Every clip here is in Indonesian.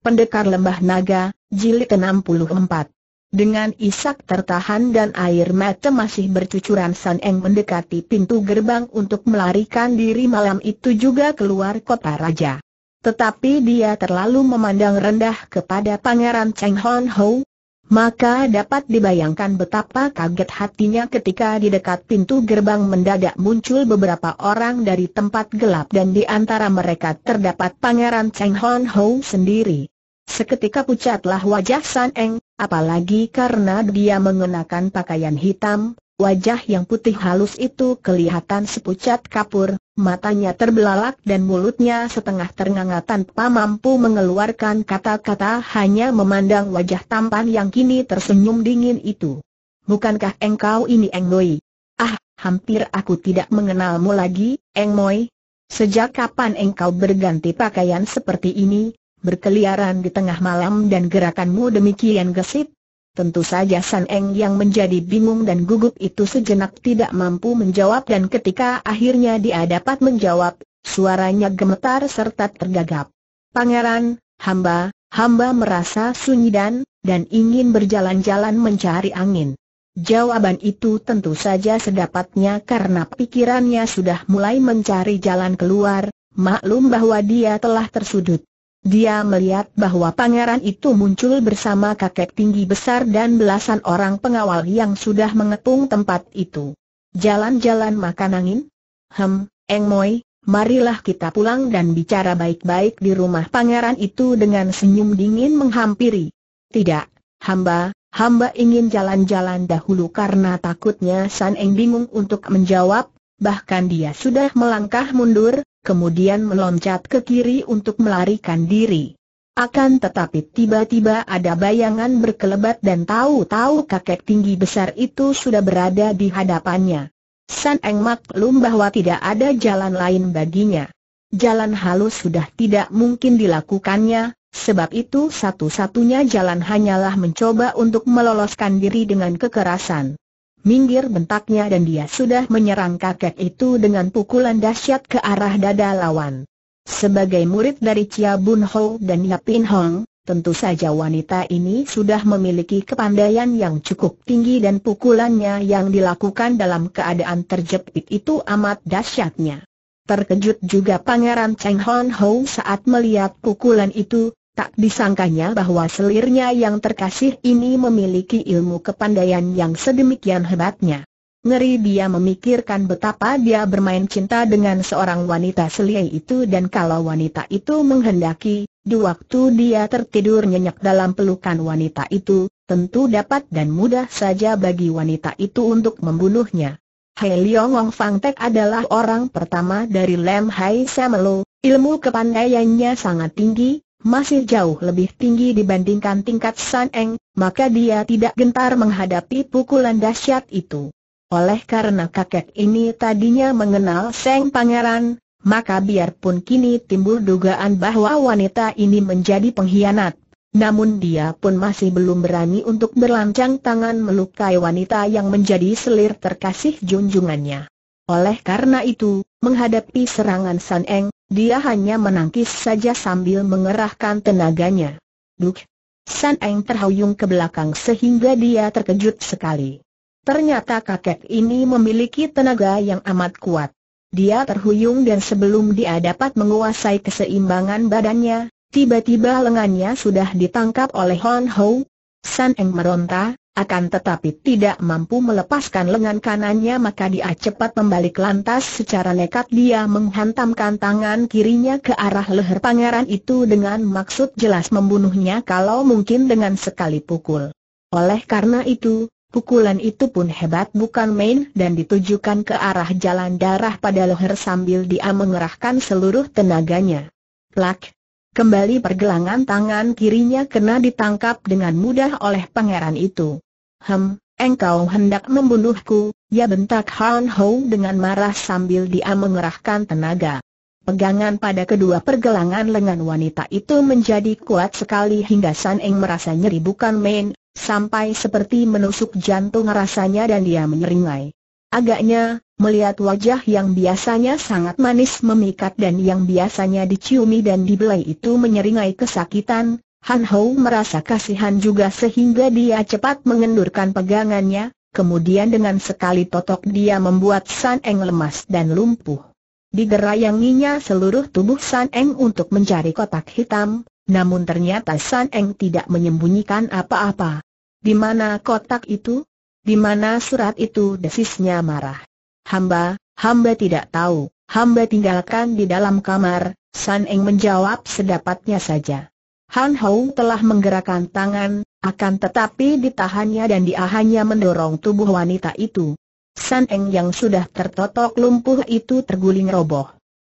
Pendekar Lembah Naga, Jilid 64 Dengan isak tertahan dan air mata masih bercucuran San Eng mendekati pintu gerbang untuk melarikan diri malam itu juga keluar kota raja. Tetapi dia terlalu memandang rendah kepada Pangeran Cheng Hon Ho, maka dapat dibayangkan betapa kaget hatinya ketika di dekat pintu gerbang mendadak muncul beberapa orang dari tempat gelap dan di antara mereka terdapat Pangeran Cheng Hon Ho sendiri. Seketika pucatlah wajah San Eng, apalagi karena dia mengenakan pakaian hitam, wajah yang putih halus itu kelihatan sepucat kapur, matanya terbelalak dan mulutnya setengah ternganga tanpa mampu mengeluarkan kata-kata hanya memandang wajah tampan yang kini tersenyum dingin itu. Bukankah engkau ini Eng Moi? Ah, hampir aku tidak mengenalmu lagi, Eng Moi. Sejak kapan engkau berganti pakaian seperti ini, berkeliaran di tengah malam dan gerakanmu demikian gesit? Tentu saja San Eng yang menjadi bingung dan gugup itu sejenak tidak mampu menjawab dan ketika akhirnya dia dapat menjawab, suaranya gemetar serta tergagap. Pangeran, hamba, hamba merasa sunyi dan, dan ingin berjalan-jalan mencari angin. Jawaban itu tentu saja sedapatnya karena pikirannya sudah mulai mencari jalan keluar, maklum bahwa dia telah tersudut. Dia melihat bahwa pangeran itu muncul bersama kakek tinggi besar dan belasan orang pengawal yang sudah mengepung tempat itu. Jalan-jalan makan angin? Hem, Eng Moi, marilah kita pulang dan bicara baik-baik di rumah pangeran itu dengan senyum dingin menghampiri. Tidak, hamba, Hamba ingin jalan-jalan dahulu karena takutnya San Eng bingung untuk menjawab, bahkan dia sudah melangkah mundur, kemudian meloncat ke kiri untuk melarikan diri. Akan tetapi tiba-tiba ada bayangan berkelebat dan tahu-tahu kakek tinggi besar itu sudah berada di hadapannya. San Eng maklum bahwa tidak ada jalan lain baginya. Jalan halus sudah tidak mungkin dilakukannya, sebab itu satu-satunya jalan hanyalah mencoba untuk meloloskan diri dengan kekerasan. Minggir bentaknya dan dia sudah menyerang kakek itu dengan pukulan dahsyat ke arah dada lawan. Sebagai murid dari Chia Bun Ho dan Yap Yapin Hong, tentu saja wanita ini sudah memiliki kepandaian yang cukup tinggi dan pukulannya yang dilakukan dalam keadaan terjepit itu amat dahsyatnya. Terkejut juga Pangeran Cheng Hon Ho saat melihat pukulan itu, tak disangkanya bahwa selirnya yang terkasih ini memiliki ilmu kepandaian yang sedemikian hebatnya. Ngeri dia memikirkan betapa dia bermain cinta dengan seorang wanita selia itu dan kalau wanita itu menghendaki, di waktu dia tertidur nyenyak dalam pelukan wanita itu, tentu dapat dan mudah saja bagi wanita itu untuk membunuhnya. Hei Leong Wong Fang Tek adalah orang pertama dari Lem Hai Samelo, ilmu kepandaiannya sangat tinggi, masih jauh lebih tinggi dibandingkan tingkat San Eng, maka dia tidak gentar menghadapi pukulan dahsyat itu. Oleh karena kakek ini tadinya mengenal Seng Pangeran, maka biarpun kini timbul dugaan bahwa wanita ini menjadi pengkhianat. Namun dia pun masih belum berani untuk berlancang tangan melukai wanita yang menjadi selir terkasih junjungannya. Oleh karena itu, menghadapi serangan San Eng, dia hanya menangkis saja sambil mengerahkan tenaganya. Duk! San Eng terhuyung ke belakang sehingga dia terkejut sekali. Ternyata kakek ini memiliki tenaga yang amat kuat. Dia terhuyung dan sebelum dia dapat menguasai keseimbangan badannya, tiba-tiba lengannya sudah ditangkap oleh Hon Ho. San Eng meronta, akan tetapi tidak mampu melepaskan lengan kanannya maka dia cepat membalik lantas secara nekat dia menghantamkan tangan kirinya ke arah leher pangeran itu dengan maksud jelas membunuhnya kalau mungkin dengan sekali pukul. Oleh karena itu, pukulan itu pun hebat bukan main dan ditujukan ke arah jalan darah pada leher sambil dia mengerahkan seluruh tenaganya. Plak! Kembali pergelangan tangan kirinya kena ditangkap dengan mudah oleh pangeran itu. Hem, engkau hendak membunuhku, ya bentak Han Ho dengan marah sambil dia mengerahkan tenaga. Pegangan pada kedua pergelangan lengan wanita itu menjadi kuat sekali hingga San Eng merasa nyeri bukan main, sampai seperti menusuk jantung rasanya dan dia menyeringai. Agaknya, melihat wajah yang biasanya sangat manis memikat dan yang biasanya diciumi dan dibelai itu menyeringai kesakitan, Han Hou merasa kasihan juga sehingga dia cepat mengendurkan pegangannya, kemudian dengan sekali totok dia membuat San Eng lemas dan lumpuh. Digerayanginya seluruh tubuh San Eng untuk mencari kotak hitam, namun ternyata San Eng tidak menyembunyikan apa-apa. Di mana kotak itu? Di mana surat itu? Desisnya marah. Hamba, hamba tidak tahu, hamba tinggalkan di dalam kamar, San Eng menjawab sedapatnya saja. Han Hou telah menggerakkan tangan, akan tetapi ditahannya dan dia hanya mendorong tubuh wanita itu. San Eng yang sudah tertotok lumpuh itu terguling roboh.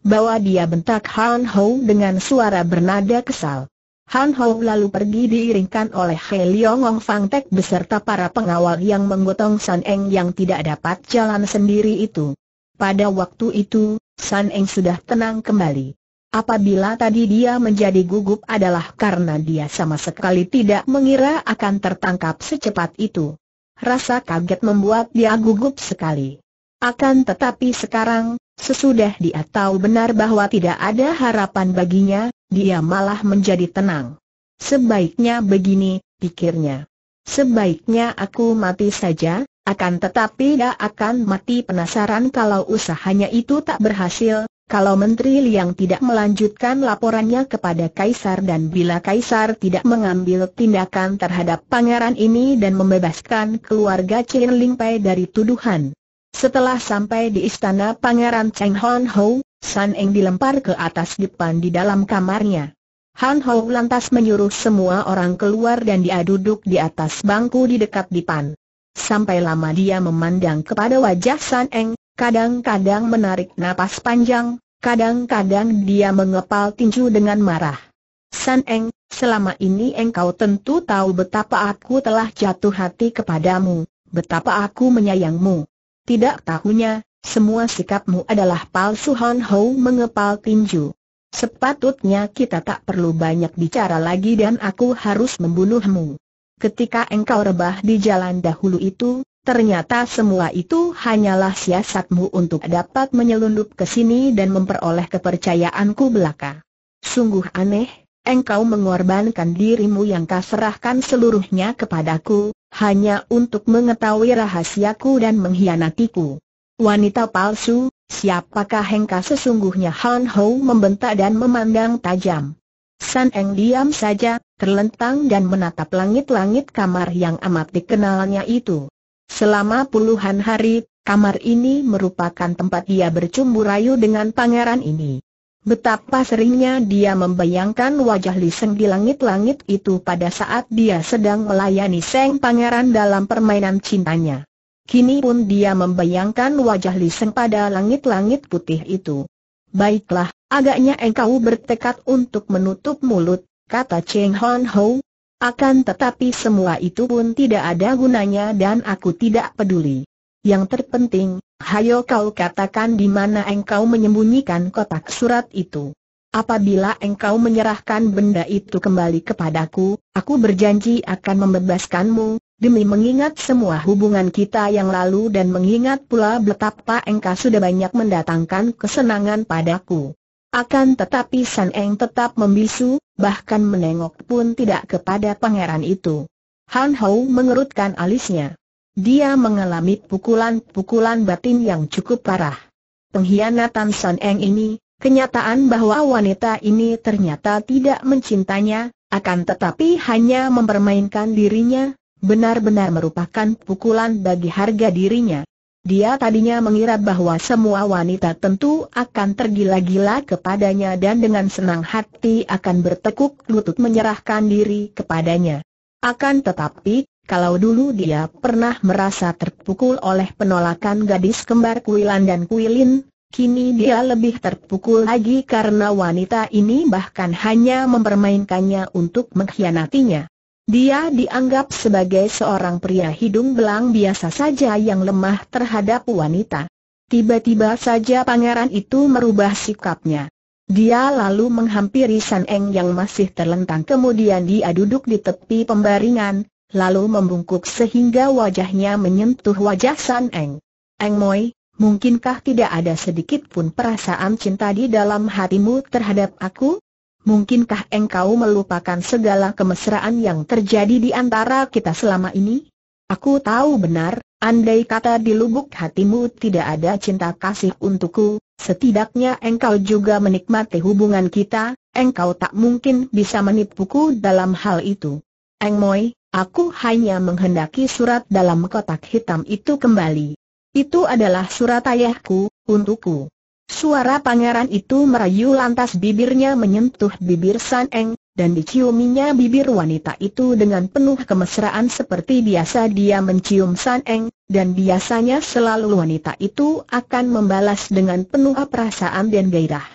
Bawa dia bentak Han Hou dengan suara bernada kesal. Han Hou lalu pergi diiringkan oleh He Leong Ong Fang Tek beserta para pengawal yang menggotong San Eng yang tidak dapat jalan sendiri itu. Pada waktu itu, San Eng sudah tenang kembali. Apabila tadi dia menjadi gugup adalah karena dia sama sekali tidak mengira akan tertangkap secepat itu. Rasa kaget membuat dia gugup sekali. Akan tetapi sekarang, sesudah dia tahu benar bahwa tidak ada harapan baginya, dia malah menjadi tenang. Sebaiknya begini, pikirnya. Sebaiknya aku mati saja, akan tetapi dia akan mati penasaran kalau usahanya itu tak berhasil, kalau Menteri Liang tidak melanjutkan laporannya kepada Kaisar dan bila Kaisar tidak mengambil tindakan terhadap pangeran ini dan membebaskan keluarga Chen Ling Pei dari tuduhan. Setelah sampai di istana pangeran Cheng Hon Ho, San Eng dilempar ke atas depan di dalam kamarnya. Han Ho lantas menyuruh semua orang keluar dan dia duduk di atas bangku di dekat depan. Sampai lama dia memandang kepada wajah San Eng, kadang-kadang menarik napas panjang, kadang-kadang dia mengepal tinju dengan marah. San Eng, selama ini engkau tentu tahu betapa aku telah jatuh hati kepadamu, betapa aku menyayangmu. Tidak tahunya, semua sikapmu adalah palsu Hon Ho mengepal tinju. Sepatutnya kita tak perlu banyak bicara lagi dan aku harus membunuhmu. Ketika engkau rebah di jalan dahulu itu, Ternyata semua itu hanyalah siasatmu untuk dapat menyelundup ke sini dan memperoleh kepercayaanku belaka. Sungguh aneh, engkau mengorbankan dirimu yang kau seluruhnya kepadaku, hanya untuk mengetahui rahasiaku dan mengkhianatiku. Wanita palsu, siapakah engkau sesungguhnya Han Hou membentak dan memandang tajam. San Eng diam saja, terlentang dan menatap langit-langit kamar yang amat dikenalnya itu. Selama puluhan hari, kamar ini merupakan tempat dia bercumbu rayu dengan pangeran ini. Betapa seringnya dia membayangkan wajah Liseng di langit-langit itu pada saat dia sedang melayani Seng Pangeran dalam permainan cintanya. Kini pun dia membayangkan wajah Liseng pada langit-langit putih itu. Baiklah, agaknya engkau bertekad untuk menutup mulut, kata Cheng Hon Ho, akan tetapi semua itu pun tidak ada gunanya dan aku tidak peduli. Yang terpenting, hayo kau katakan di mana engkau menyembunyikan kotak surat itu. Apabila engkau menyerahkan benda itu kembali kepadaku, aku berjanji akan membebaskanmu, demi mengingat semua hubungan kita yang lalu dan mengingat pula betapa engkau sudah banyak mendatangkan kesenangan padaku. Akan tetapi San Eng tetap membisu, bahkan menengok pun tidak kepada pangeran itu. Han Hou mengerutkan alisnya. Dia mengalami pukulan-pukulan batin yang cukup parah. Pengkhianatan San Eng ini, kenyataan bahwa wanita ini ternyata tidak mencintanya, akan tetapi hanya mempermainkan dirinya, benar-benar merupakan pukulan bagi harga dirinya. Dia tadinya mengira bahwa semua wanita tentu akan tergila-gila kepadanya dan dengan senang hati akan bertekuk lutut menyerahkan diri kepadanya. Akan tetapi, kalau dulu dia pernah merasa terpukul oleh penolakan gadis kembar Kuilan dan Kuilin, kini dia lebih terpukul lagi karena wanita ini bahkan hanya mempermainkannya untuk mengkhianatinya. Dia dianggap sebagai seorang pria hidung belang biasa saja yang lemah terhadap wanita. Tiba-tiba saja pangeran itu merubah sikapnya. Dia lalu menghampiri San Eng yang masih terlentang kemudian dia duduk di tepi pembaringan, lalu membungkuk sehingga wajahnya menyentuh wajah San Eng. Eng Moi, mungkinkah tidak ada sedikit pun perasaan cinta di dalam hatimu terhadap aku? mungkinkah engkau melupakan segala kemesraan yang terjadi di antara kita selama ini? Aku tahu benar, andai kata di lubuk hatimu tidak ada cinta kasih untukku, setidaknya engkau juga menikmati hubungan kita, engkau tak mungkin bisa menipuku dalam hal itu. Eng Moi, aku hanya menghendaki surat dalam kotak hitam itu kembali. Itu adalah surat ayahku, untukku. Suara pangeran itu merayu lantas bibirnya menyentuh bibir San Eng, dan diciuminya bibir wanita itu dengan penuh kemesraan seperti biasa dia mencium San Eng, dan biasanya selalu wanita itu akan membalas dengan penuh perasaan dan gairah.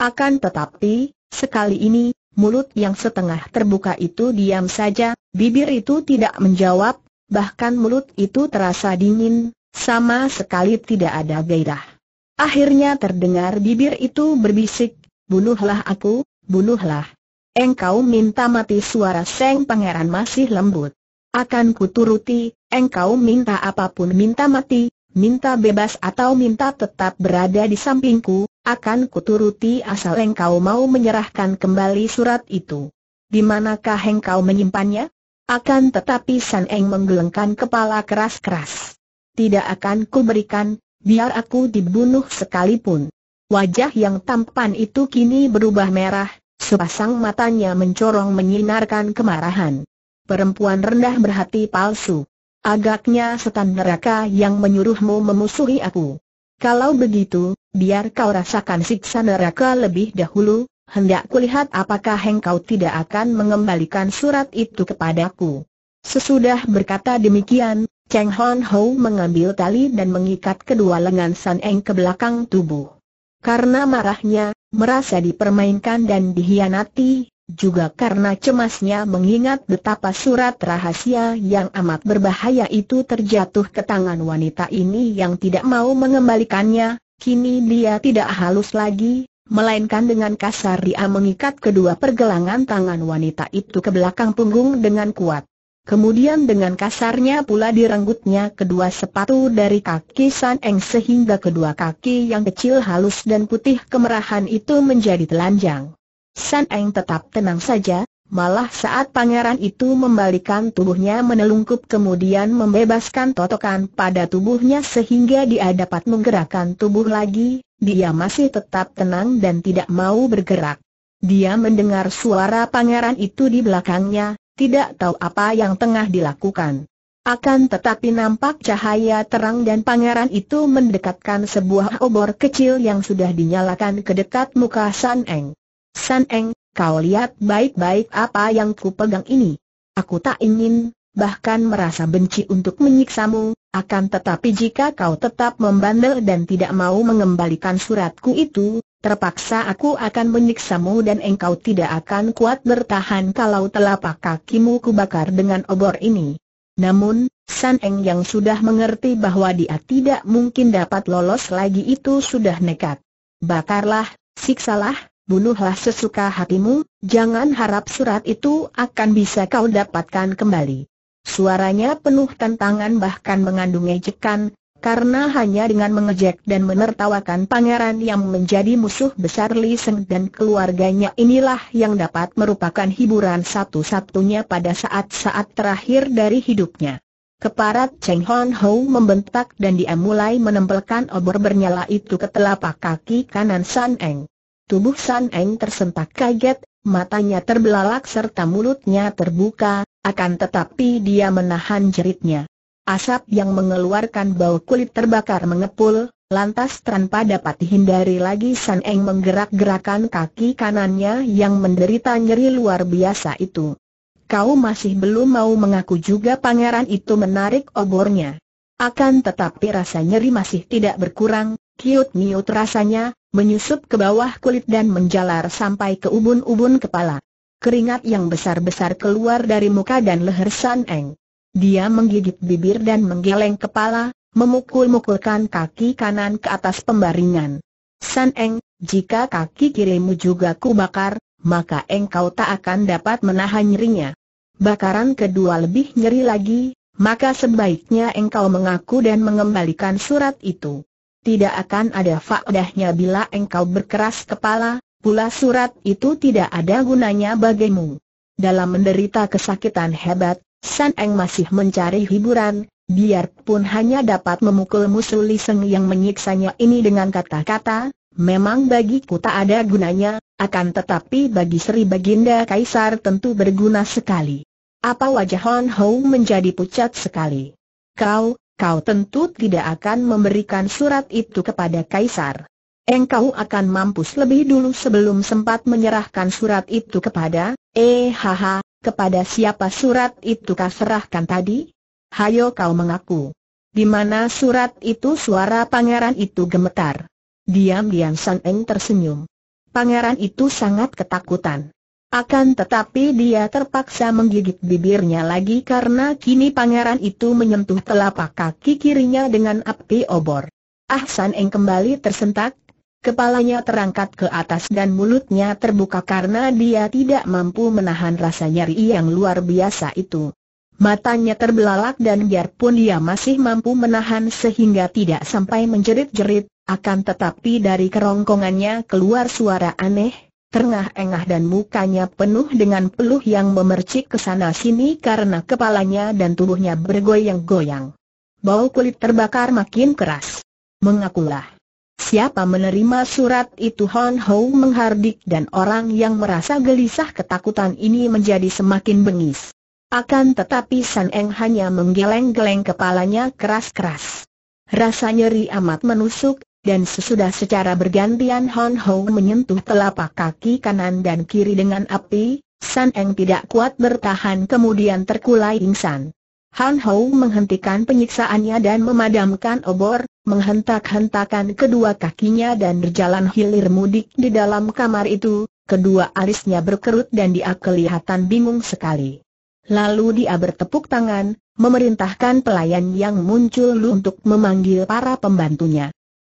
Akan tetapi, sekali ini, mulut yang setengah terbuka itu diam saja, bibir itu tidak menjawab, bahkan mulut itu terasa dingin, sama sekali tidak ada gairah. Akhirnya terdengar bibir itu berbisik, bunuhlah aku, bunuhlah. Engkau minta mati suara Seng Pangeran masih lembut. Akan kuturuti, engkau minta apapun minta mati, minta bebas atau minta tetap berada di sampingku, akan kuturuti asal engkau mau menyerahkan kembali surat itu. Di manakah engkau menyimpannya? Akan tetapi San Eng menggelengkan kepala keras-keras. Tidak akan kuberikan, biar aku dibunuh sekalipun. Wajah yang tampan itu kini berubah merah, sepasang matanya mencorong menyinarkan kemarahan. Perempuan rendah berhati palsu. Agaknya setan neraka yang menyuruhmu memusuhi aku. Kalau begitu, biar kau rasakan siksa neraka lebih dahulu, hendak kulihat apakah engkau tidak akan mengembalikan surat itu kepadaku. Sesudah berkata demikian, Cheng Hon Ho mengambil tali dan mengikat kedua lengan San Eng ke belakang tubuh. Karena marahnya, merasa dipermainkan dan dihianati, juga karena cemasnya mengingat betapa surat rahasia yang amat berbahaya itu terjatuh ke tangan wanita ini yang tidak mau mengembalikannya, kini dia tidak halus lagi, melainkan dengan kasar dia mengikat kedua pergelangan tangan wanita itu ke belakang punggung dengan kuat. Kemudian dengan kasarnya pula direnggutnya kedua sepatu dari kaki San Eng sehingga kedua kaki yang kecil halus dan putih kemerahan itu menjadi telanjang. San Eng tetap tenang saja, malah saat pangeran itu membalikan tubuhnya menelungkup kemudian membebaskan totokan pada tubuhnya sehingga dia dapat menggerakkan tubuh lagi, dia masih tetap tenang dan tidak mau bergerak. Dia mendengar suara pangeran itu di belakangnya, tidak tahu apa yang tengah dilakukan. Akan tetapi nampak cahaya terang dan pangeran itu mendekatkan sebuah obor kecil yang sudah dinyalakan ke dekat muka San Eng. San Eng, kau lihat baik-baik apa yang ku pegang ini. Aku tak ingin, bahkan merasa benci untuk menyiksamu, akan tetapi jika kau tetap membandel dan tidak mau mengembalikan suratku itu, Terpaksa aku akan menyiksamu dan engkau tidak akan kuat bertahan kalau telapak kakimu kubakar dengan obor ini. Namun, San Eng yang sudah mengerti bahwa dia tidak mungkin dapat lolos lagi itu sudah nekat. Bakarlah, siksalah, bunuhlah sesuka hatimu, jangan harap surat itu akan bisa kau dapatkan kembali. Suaranya penuh tantangan bahkan mengandung ejekan, karena hanya dengan mengejek dan menertawakan pangeran yang menjadi musuh besar Li Seng dan keluarganya inilah yang dapat merupakan hiburan satu-satunya pada saat-saat terakhir dari hidupnya. Keparat Cheng Hon Ho membentak dan dia mulai menempelkan obor bernyala itu ke telapak kaki kanan San Eng. Tubuh San Eng tersentak kaget, matanya terbelalak serta mulutnya terbuka, akan tetapi dia menahan jeritnya. Asap yang mengeluarkan bau kulit terbakar mengepul, lantas tanpa dapat dihindari lagi San Eng menggerak-gerakan kaki kanannya yang menderita nyeri luar biasa itu. Kau masih belum mau mengaku juga pangeran itu menarik obornya. Akan tetapi rasa nyeri masih tidak berkurang, kiut-miut rasanya, menyusup ke bawah kulit dan menjalar sampai ke ubun-ubun kepala. Keringat yang besar-besar keluar dari muka dan leher San Eng. Dia menggigit bibir dan menggeleng kepala, memukul-mukulkan kaki kanan ke atas pembaringan. San Eng, jika kaki kirimu juga kubakar, maka engkau tak akan dapat menahan nyerinya. Bakaran kedua lebih nyeri lagi, maka sebaiknya engkau mengaku dan mengembalikan surat itu. Tidak akan ada faedahnya bila engkau berkeras kepala, pula surat itu tidak ada gunanya bagimu. Dalam menderita kesakitan hebat, San Eng masih mencari hiburan, biarpun hanya dapat memukul musuh Seng yang menyiksanya ini dengan kata-kata, memang bagiku tak ada gunanya, akan tetapi bagi Sri Baginda Kaisar tentu berguna sekali. Apa wajah Hon Ho menjadi pucat sekali? Kau, kau tentu tidak akan memberikan surat itu kepada Kaisar. Engkau akan mampus lebih dulu sebelum sempat menyerahkan surat itu kepada, eh haha, kepada siapa surat itu kau serahkan tadi? Hayo kau mengaku. Di mana surat itu suara pangeran itu gemetar. Diam-diam San Eng tersenyum. Pangeran itu sangat ketakutan. Akan tetapi dia terpaksa menggigit bibirnya lagi karena kini pangeran itu menyentuh telapak kaki kirinya dengan api obor. Ah San Eng kembali tersentak, Kepalanya terangkat ke atas dan mulutnya terbuka karena dia tidak mampu menahan rasa nyeri yang luar biasa itu. Matanya terbelalak dan biarpun dia masih mampu menahan sehingga tidak sampai menjerit-jerit, akan tetapi dari kerongkongannya keluar suara aneh, terengah-engah dan mukanya penuh dengan peluh yang memercik ke sana-sini karena kepalanya dan tubuhnya bergoyang-goyang. Bau kulit terbakar makin keras. Mengakulah. Siapa menerima surat itu Hon Ho menghardik dan orang yang merasa gelisah ketakutan ini menjadi semakin bengis. Akan tetapi San Eng hanya menggeleng-geleng kepalanya keras-keras. Rasa nyeri amat menusuk, dan sesudah secara bergantian Hon Ho menyentuh telapak kaki kanan dan kiri dengan api, San Eng tidak kuat bertahan kemudian terkulai insan. Han Hou menghentikan penyiksaannya dan memadamkan obor, menghentak-hentakan kedua kakinya dan berjalan hilir mudik di dalam kamar itu, kedua alisnya berkerut dan dia kelihatan bingung sekali. Lalu dia bertepuk tangan, memerintahkan pelayan yang muncul untuk memanggil para pembantunya.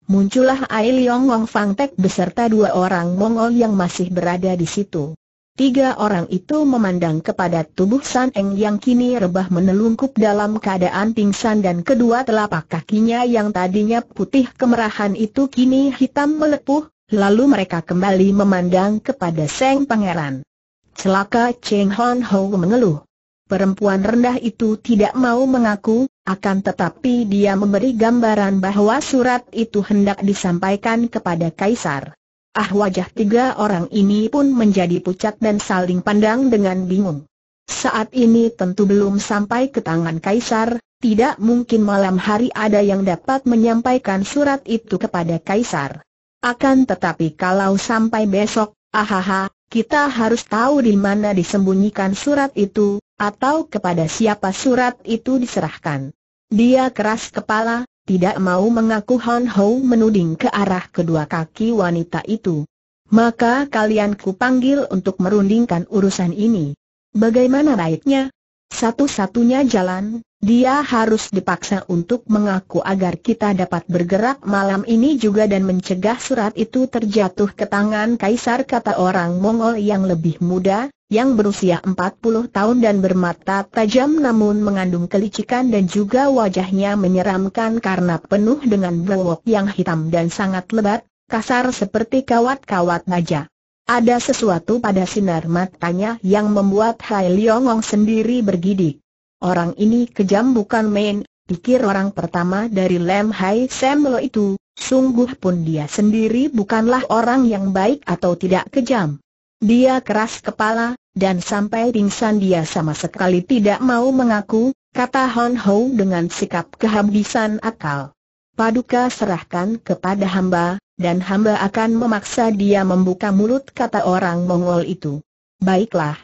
Muncullah Ai Wong Fang Tek beserta dua orang Mongol yang masih berada di situ. Tiga orang itu memandang kepada tubuh San Eng yang kini rebah menelungkup dalam keadaan pingsan dan kedua telapak kakinya yang tadinya putih kemerahan itu kini hitam melepuh, lalu mereka kembali memandang kepada Seng Pangeran. Celaka Cheng Hon Ho mengeluh. Perempuan rendah itu tidak mau mengaku, akan tetapi dia memberi gambaran bahwa surat itu hendak disampaikan kepada Kaisar. Ah wajah tiga orang ini pun menjadi pucat dan saling pandang dengan bingung. Saat ini tentu belum sampai ke tangan Kaisar, tidak mungkin malam hari ada yang dapat menyampaikan surat itu kepada Kaisar. Akan tetapi kalau sampai besok, ahaha, kita harus tahu di mana disembunyikan surat itu, atau kepada siapa surat itu diserahkan. Dia keras kepala, tidak mau mengaku Han Hou menuding ke arah kedua kaki wanita itu. Maka kalian kupanggil untuk merundingkan urusan ini. Bagaimana baiknya? Satu-satunya jalan, dia harus dipaksa untuk mengaku agar kita dapat bergerak malam ini juga dan mencegah surat itu terjatuh ke tangan kaisar kata orang Mongol yang lebih muda, yang berusia 40 tahun dan bermata tajam namun mengandung kelicikan dan juga wajahnya menyeramkan karena penuh dengan bewok yang hitam dan sangat lebat, kasar seperti kawat-kawat naja. Ada sesuatu pada sinar matanya yang membuat Hai Liongong sendiri bergidik. Orang ini kejam bukan main, pikir orang pertama dari Lem Hai Samuel itu, sungguh pun dia sendiri bukanlah orang yang baik atau tidak kejam. Dia keras kepala, dan sampai pingsan dia sama sekali tidak mau mengaku, kata Hon Ho dengan sikap kehabisan akal. Paduka serahkan kepada hamba, dan hamba akan memaksa dia membuka mulut kata orang Mongol itu. Baiklah,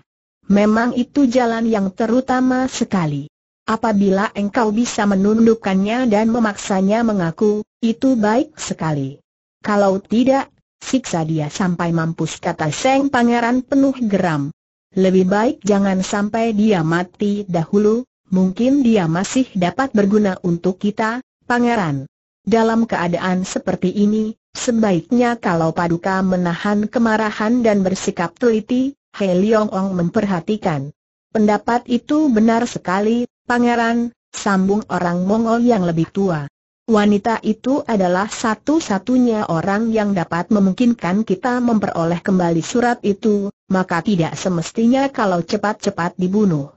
Memang itu jalan yang terutama sekali. Apabila engkau bisa menundukkannya dan memaksanya mengaku, itu baik sekali. Kalau tidak, siksa dia sampai mampus kata Seng Pangeran penuh geram. Lebih baik jangan sampai dia mati dahulu, mungkin dia masih dapat berguna untuk kita, Pangeran. Dalam keadaan seperti ini, sebaiknya kalau Paduka menahan kemarahan dan bersikap teliti, He Leong Ong memperhatikan. Pendapat itu benar sekali, pangeran, sambung orang Mongol yang lebih tua. Wanita itu adalah satu-satunya orang yang dapat memungkinkan kita memperoleh kembali surat itu, maka tidak semestinya kalau cepat-cepat dibunuh.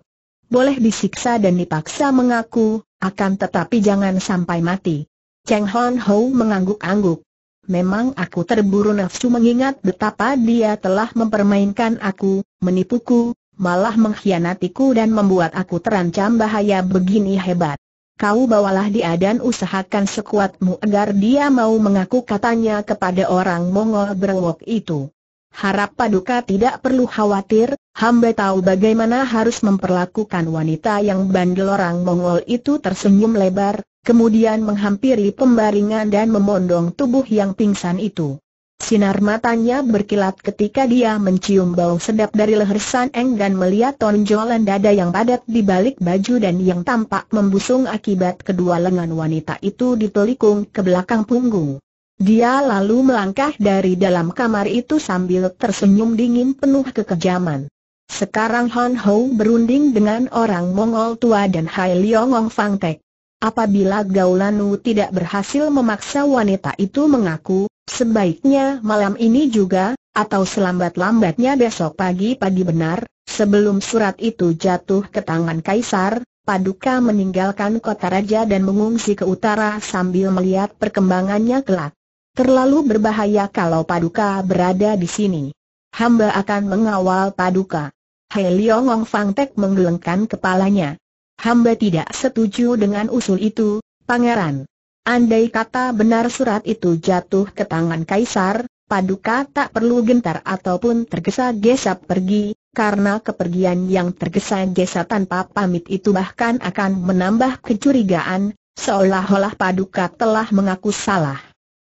Boleh disiksa dan dipaksa mengaku, akan tetapi jangan sampai mati. Cheng Hon Ho mengangguk-angguk. Memang aku terburu nafsu mengingat betapa dia telah mempermainkan aku, menipuku, malah mengkhianatiku dan membuat aku terancam bahaya begini hebat. Kau bawalah dia dan usahakan sekuatmu agar dia mau mengaku katanya kepada orang Mongol berwok itu. Harap paduka tidak perlu khawatir, hamba tahu bagaimana harus memperlakukan wanita yang bandel orang Mongol itu tersenyum lebar, kemudian menghampiri pembaringan dan memondong tubuh yang pingsan itu. Sinar matanya berkilat ketika dia mencium bau sedap dari leher San Eng dan melihat tonjolan dada yang padat di balik baju dan yang tampak membusung akibat kedua lengan wanita itu ditelikung ke belakang punggung. Dia lalu melangkah dari dalam kamar itu sambil tersenyum dingin penuh kekejaman. Sekarang Han Hou berunding dengan orang Mongol tua dan Hai Liong Ong Fang Tek. Apabila Gaulanu tidak berhasil memaksa wanita itu mengaku, sebaiknya malam ini juga, atau selambat-lambatnya besok pagi pagi benar, sebelum surat itu jatuh ke tangan Kaisar, Paduka meninggalkan kota raja dan mengungsi ke utara sambil melihat perkembangannya kelak. Terlalu berbahaya kalau Paduka berada di sini. Hamba akan mengawal Paduka. Hei Liongong Tek menggelengkan kepalanya. Hamba tidak setuju dengan usul itu, Pangeran. Andai kata benar surat itu jatuh ke tangan Kaisar, Paduka tak perlu gentar ataupun tergesa-gesa pergi, karena kepergian yang tergesa-gesa tanpa pamit itu bahkan akan menambah kecurigaan, seolah-olah Paduka telah mengaku salah.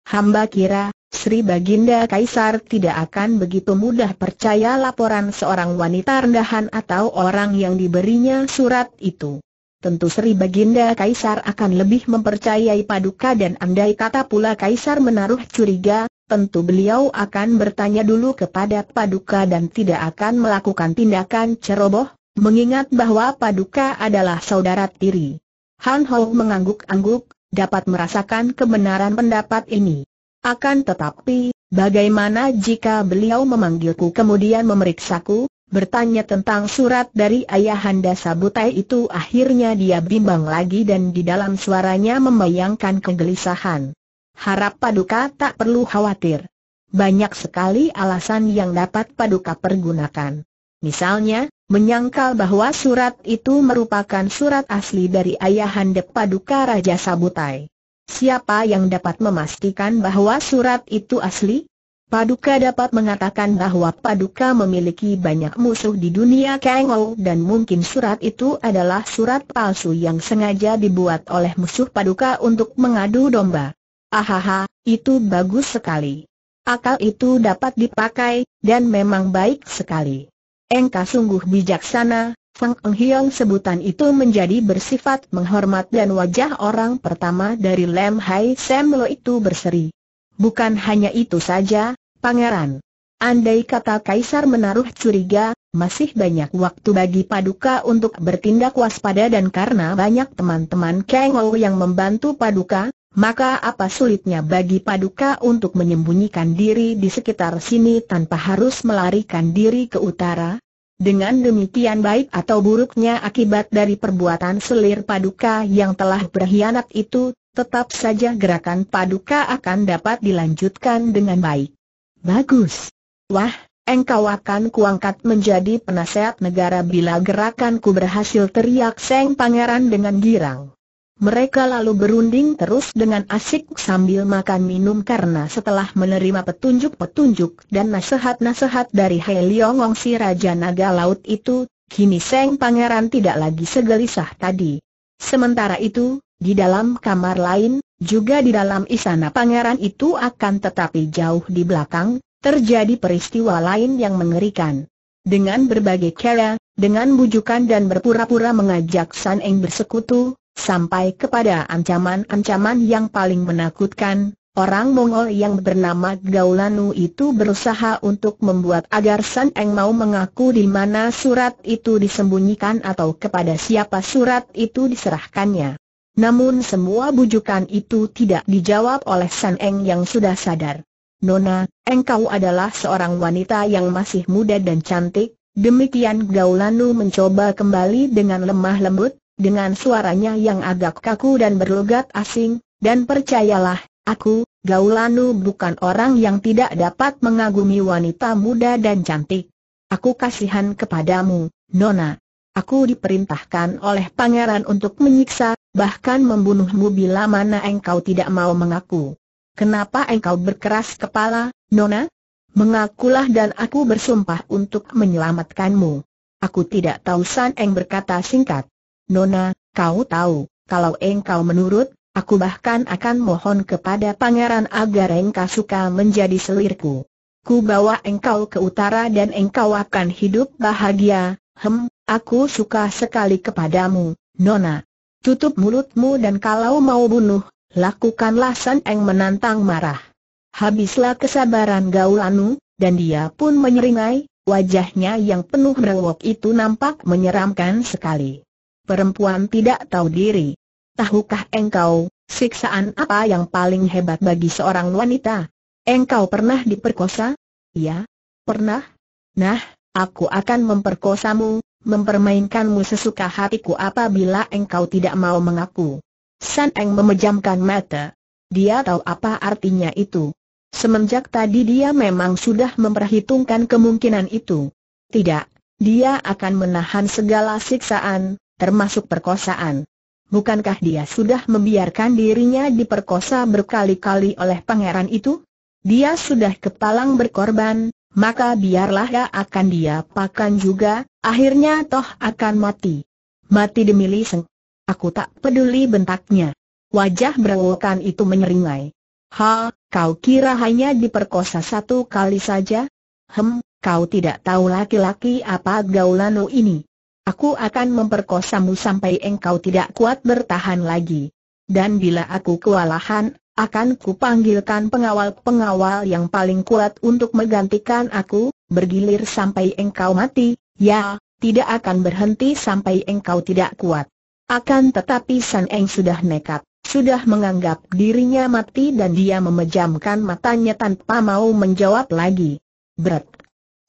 Hamba kira, Sri Baginda Kaisar tidak akan begitu mudah percaya laporan seorang wanita rendahan atau orang yang diberinya surat itu. Tentu Sri Baginda Kaisar akan lebih mempercayai Paduka dan andai kata pula Kaisar menaruh curiga, tentu beliau akan bertanya dulu kepada Paduka dan tidak akan melakukan tindakan ceroboh, mengingat bahwa Paduka adalah saudara tiri. Han Hou mengangguk-angguk, dapat merasakan kebenaran pendapat ini. Akan tetapi, bagaimana jika beliau memanggilku kemudian memeriksaku, bertanya tentang surat dari ayahanda Sabutai itu akhirnya dia bimbang lagi dan di dalam suaranya membayangkan kegelisahan. Harap Paduka tak perlu khawatir. Banyak sekali alasan yang dapat Paduka pergunakan. Misalnya, menyangkal bahwa surat itu merupakan surat asli dari ayahanda Paduka Raja Sabutai. Siapa yang dapat memastikan bahwa surat itu asli? Paduka dapat mengatakan bahwa Paduka memiliki banyak musuh di dunia Kangou dan mungkin surat itu adalah surat palsu yang sengaja dibuat oleh musuh Paduka untuk mengadu domba. Ahaha, itu bagus sekali. Akal itu dapat dipakai, dan memang baik sekali. Engka sungguh bijaksana, Sang Eng sebutan itu menjadi bersifat menghormat dan wajah orang pertama dari Lem Hai Sam Lo itu berseri. Bukan hanya itu saja, Pangeran. Andai kata Kaisar menaruh curiga, masih banyak waktu bagi Paduka untuk bertindak waspada dan karena banyak teman-teman Kang Ho yang membantu Paduka, maka apa sulitnya bagi Paduka untuk menyembunyikan diri di sekitar sini tanpa harus melarikan diri ke utara? Dengan demikian baik atau buruknya akibat dari perbuatan selir paduka yang telah berkhianat itu, tetap saja gerakan paduka akan dapat dilanjutkan dengan baik. Bagus. Wah, engkau akan kuangkat menjadi penasehat negara bila gerakanku berhasil teriak Seng Pangeran dengan girang. Mereka lalu berunding terus dengan asik sambil makan minum karena setelah menerima petunjuk-petunjuk dan nasihat-nasihat dari He Liongong si Raja Naga Laut itu, kini Seng Pangeran tidak lagi segelisah tadi. Sementara itu, di dalam kamar lain, juga di dalam istana pangeran itu akan tetapi jauh di belakang, terjadi peristiwa lain yang mengerikan. Dengan berbagai cara, dengan bujukan dan berpura-pura mengajak San Eng bersekutu, Sampai kepada ancaman-ancaman yang paling menakutkan, orang Mongol yang bernama Gaulanu itu berusaha untuk membuat agar San Eng mau mengaku di mana surat itu disembunyikan atau kepada siapa surat itu diserahkannya. Namun semua bujukan itu tidak dijawab oleh San Eng yang sudah sadar. Nona, engkau adalah seorang wanita yang masih muda dan cantik, Demikian Gaulanu mencoba kembali dengan lemah lembut, dengan suaranya yang agak kaku dan berlogat asing, dan percayalah, aku, Gaulanu bukan orang yang tidak dapat mengagumi wanita muda dan cantik. Aku kasihan kepadamu, Nona. Aku diperintahkan oleh pangeran untuk menyiksa, bahkan membunuhmu bila mana engkau tidak mau mengaku. Kenapa engkau berkeras kepala, Nona? Mengakulah dan aku bersumpah untuk menyelamatkanmu. Aku tidak tahu San Eng berkata singkat. Nona, kau tahu, kalau engkau menurut, aku bahkan akan mohon kepada pangeran agar engkau suka menjadi selirku. Ku bawa engkau ke utara dan engkau akan hidup bahagia, hem, aku suka sekali kepadamu, Nona. Tutup mulutmu dan kalau mau bunuh, lakukanlah San Eng menantang marah. Habislah kesabaran Gaulanu, dan dia pun menyeringai, wajahnya yang penuh merewok itu nampak menyeramkan sekali perempuan tidak tahu diri. Tahukah engkau, siksaan apa yang paling hebat bagi seorang wanita? Engkau pernah diperkosa? Ya, pernah. Nah, aku akan memperkosamu, mempermainkanmu sesuka hatiku apabila engkau tidak mau mengaku. San Eng memejamkan mata. Dia tahu apa artinya itu. Semenjak tadi dia memang sudah memperhitungkan kemungkinan itu. Tidak, dia akan menahan segala siksaan, termasuk perkosaan. Bukankah dia sudah membiarkan dirinya diperkosa berkali-kali oleh pangeran itu? Dia sudah kepalang berkorban, maka biarlah ya akan dia pakan juga, akhirnya toh akan mati. Mati demi Liseng. Aku tak peduli bentaknya. Wajah berewokan itu menyeringai. Ha, kau kira hanya diperkosa satu kali saja? Hem, kau tidak tahu laki-laki apa gaulanu ini. Aku akan memperkosamu sampai engkau tidak kuat bertahan lagi. Dan bila aku kewalahan, akan kupanggilkan pengawal-pengawal yang paling kuat untuk menggantikan aku, bergilir sampai engkau mati, ya, tidak akan berhenti sampai engkau tidak kuat. Akan tetapi San Eng sudah nekat, sudah menganggap dirinya mati dan dia memejamkan matanya tanpa mau menjawab lagi. Berat